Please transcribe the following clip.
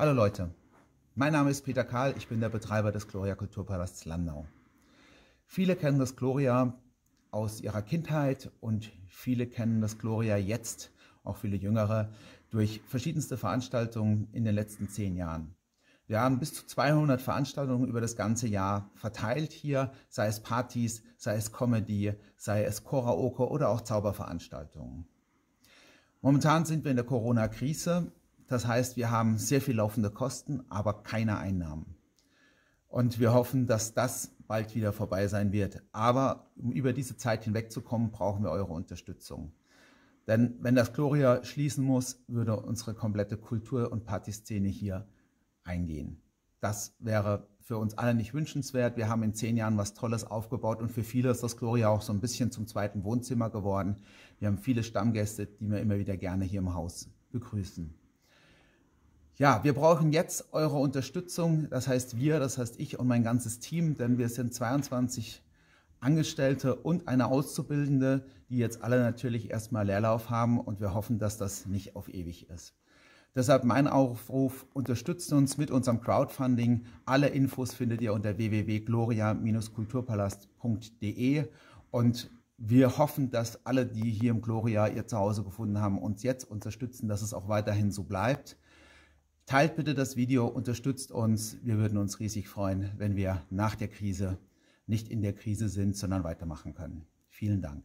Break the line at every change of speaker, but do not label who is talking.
Hallo Leute, mein Name ist Peter Kahl, ich bin der Betreiber des Gloria Kulturpalasts Landau. Viele kennen das Gloria aus ihrer Kindheit und viele kennen das Gloria jetzt, auch viele Jüngere, durch verschiedenste Veranstaltungen in den letzten zehn Jahren. Wir haben bis zu 200 Veranstaltungen über das ganze Jahr verteilt hier, sei es Partys, sei es Comedy, sei es Karaoke oder auch Zauberveranstaltungen. Momentan sind wir in der Corona-Krise das heißt, wir haben sehr viel laufende Kosten, aber keine Einnahmen. Und wir hoffen, dass das bald wieder vorbei sein wird. Aber um über diese Zeit hinwegzukommen, brauchen wir eure Unterstützung. Denn wenn das Gloria schließen muss, würde unsere komplette Kultur- und Partyszene hier eingehen. Das wäre für uns alle nicht wünschenswert. Wir haben in zehn Jahren was Tolles aufgebaut und für viele ist das Gloria auch so ein bisschen zum zweiten Wohnzimmer geworden. Wir haben viele Stammgäste, die wir immer wieder gerne hier im Haus begrüßen. Ja, wir brauchen jetzt eure Unterstützung. Das heißt wir, das heißt ich und mein ganzes Team, denn wir sind 22 Angestellte und eine Auszubildende, die jetzt alle natürlich erstmal Leerlauf haben und wir hoffen, dass das nicht auf ewig ist. Deshalb mein Aufruf, unterstützt uns mit unserem Crowdfunding. Alle Infos findet ihr unter www.gloria-kulturpalast.de und wir hoffen, dass alle, die hier im Gloria ihr Zuhause gefunden haben, uns jetzt unterstützen, dass es auch weiterhin so bleibt. Teilt bitte das Video, unterstützt uns. Wir würden uns riesig freuen, wenn wir nach der Krise nicht in der Krise sind, sondern weitermachen können. Vielen Dank.